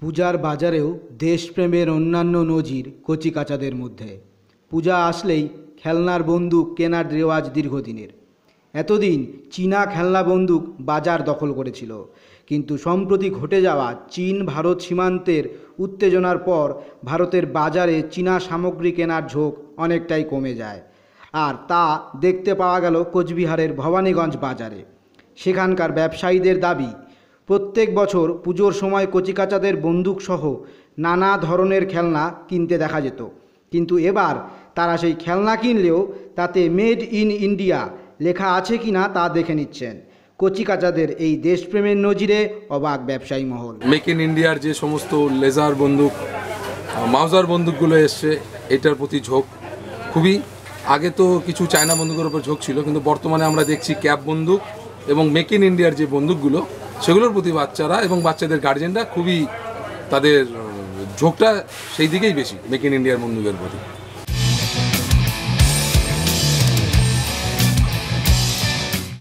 পূজার বাজারেও দেশপ্রেমের অন্যান্য নজির কচিকাচাদের মধ্যে পূজা আসলেই খেলনার বন্দুক কেনার রেওয়াজ দীর্ঘদিনের এতদিন চীনা খেলনা বন্দুক বাজার দখল করেছিল কিন্তু সম্প্রতি ঘটে যাওয়া চীন ভারত সীমান্তের উত্তেজনার পর ভারতের বাজারে চীনা সামগ্রী কেনার ঝোঁক অনেকটাই কমে যায় আর তা দেখতে পাওয়া গেল কোচবিহারের ভবানীগঞ্জ বাজারে সেখানকার ব্যবসায়ীদের দাবি প্রত্যেক বছর পুজোর সময় কচিকাচাদের বন্দুকসহ নানা ধরনের খেলনা কিনতে দেখা যেত কিন্তু এবার তারা সেই খেলনা কিনলেও তাতে মেড ইন ইন্ডিয়া লেখা আছে কি না তা দেখে নিচ্ছেন কচিকাচাদের এই দেশপ্রেমের নজিরে অবাক ব্যবসায়ী মহল মেক ইন ইন্ডিয়ার যে সমস্ত লেজার বন্দুক মাউজার বন্দুকগুলো এসছে এটার প্রতি ঝোঁক খুবই আগে তো কিছু চায়না বন্দুকের উপর ঝোঁক ছিল কিন্তু বর্তমানে আমরা দেখছি ক্যাপ বন্দুক এবং মেক ইন ইন্ডিয়ার যে বন্দুকগুলো সেগুলোর প্রতি বাচ্চারা এবং বাচ্চাদের গার্জেনরা খুবই তাদের ঝোঁকটা সেই দিকেই বেশি মেক ইন ইন্ডিয়ার বন্ধুদের প্রতি